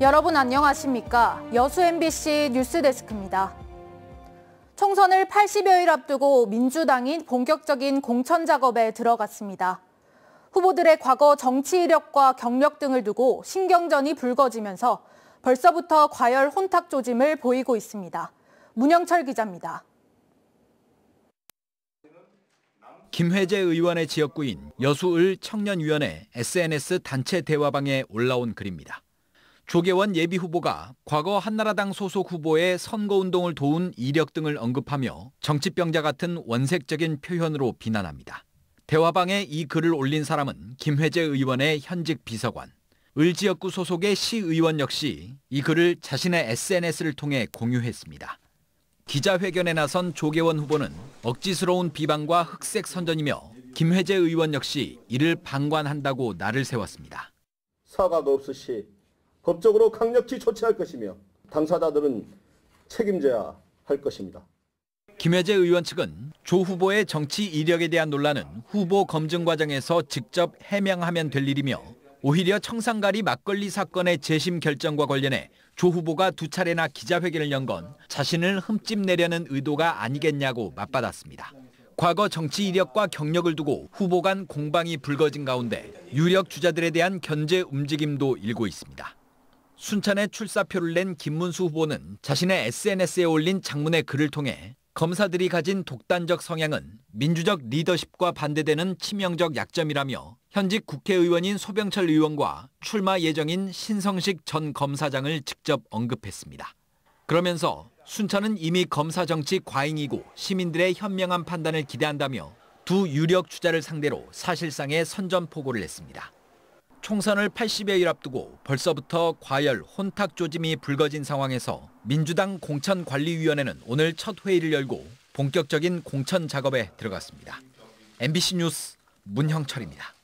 여러분 안녕하십니까? 여수 MBC 뉴스데스크입니다. 총선을 80여일 앞두고 민주당인 본격적인 공천 작업에 들어갔습니다. 후보들의 과거 정치 이력과 경력 등을 두고 신경전이 불거지면서 벌써부터 과열 혼탁 조짐을 보이고 있습니다. 문영철 기자입니다. 김회재 의원의 지역구인 여수을 청년위원회 SNS 단체 대화방에 올라온 글입니다. 조계원 예비 후보가 과거 한나라당 소속 후보의 선거운동을 도운 이력 등을 언급하며 정치병자 같은 원색적인 표현으로 비난합니다. 대화방에 이 글을 올린 사람은 김회재 의원의 현직 비서관, 을 지역구 소속의 시의원 역시 이 글을 자신의 SNS를 통해 공유했습니다. 기자회견에 나선 조계원 후보는 억지스러운 비방과 흑색 선전이며 김회재 의원 역시 이를 방관한다고 나를 세웠습니다. 사과도 없으시 법적으로 강력히 조치할 것이며 당사자들은 책임져야 할 것입니다. 김혜재 의원 측은 조 후보의 정치 이력에 대한 논란은 후보 검증 과정에서 직접 해명하면 될 일이며 오히려 청산가리 막걸리 사건의 재심 결정과 관련해 조 후보가 두 차례나 기자회견을 연 건 자신을 흠집내려는 의도가 아니겠냐고 맞받았습니다. 과거 정치 이력과 경력을 두고 후보 간 공방이 불거진 가운데 유력 주자들에 대한 견제 움직임도 일고 있습니다. 순천에 출사표를 낸 김문수 후보는 자신의 SNS에 올린 장문의 글을 통해 검사들이 가진 독단적 성향은 민주적 리더십과 반대되는 치명적 약점이라며 현직 국회의원인 소병철 의원과 출마 예정인 신성식 전 검사장을 직접 언급했습니다. 그러면서 순천은 이미 검사 정치 과잉이고 시민들의 현명한 판단을 기대한다며 두 유력 주자를 상대로 사실상의 선전포고를 했습니다. 총선을 80여일 앞두고 벌써부터 과열, 혼탁 조짐이 불거진 상황에서 민주당 공천관리위원회는 오늘 첫 회의를 열고 본격적인 공천 작업에 들어갔습니다. MBC 뉴스 문형철입니다.